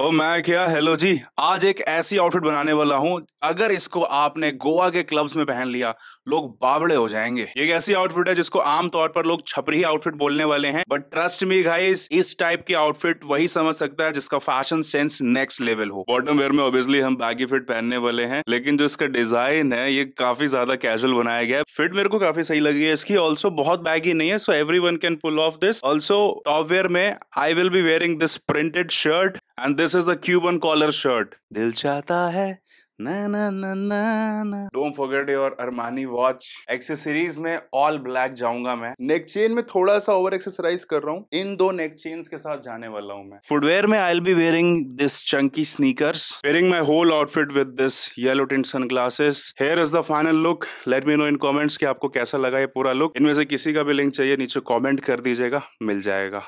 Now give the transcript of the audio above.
ओ मैं क्या हेलो जी आज एक ऐसी आउटफिट बनाने वाला हूँ अगर इसको आपने गोवा के क्लब्स में पहन लिया लोग बावड़े हो जाएंगे ये ऐसी आउटफिट है जिसको आमतौर पर लोग छपरी आउटफिट बोलने वाले हैं बट ट्रस्ट मी गाइस इस टाइप की आउटफिट वही समझ सकता है जिसका फैशन सेंस नेक्स्ट लेवल हो बॉटम वेयर में ऑब्वियसली हम बैगी फिट पहनने वाले हैं लेकिन जो इसका डिजाइन है ये काफी ज्यादा कैजुअल बनाया गया है फिट मेरे को काफी सही लगी है इसकी ऑल्सो बहुत बैगी नहीं है so every can pull off this also top wear में I will be wearing this printed shirt and this is the Cuban collar shirt Dil Chahta Hai don't forget your Armani watch accessories में all black जाऊंगा मैं नेक chain में थोड़ा सा over exercise कर रहा हूँ इन दो नेक चेन के साथ जाने वाला हूँ मैं फुटवेयर में I be wearing this chunky sneakers wearing my whole outfit with this yellow tint sun glasses hair is the final look let me know in comments की आपको कैसा लगा ये पूरा लुक इनमें से किसी का भी लिंक चाहिए नीचे कॉमेंट कर दीजिएगा मिल जाएगा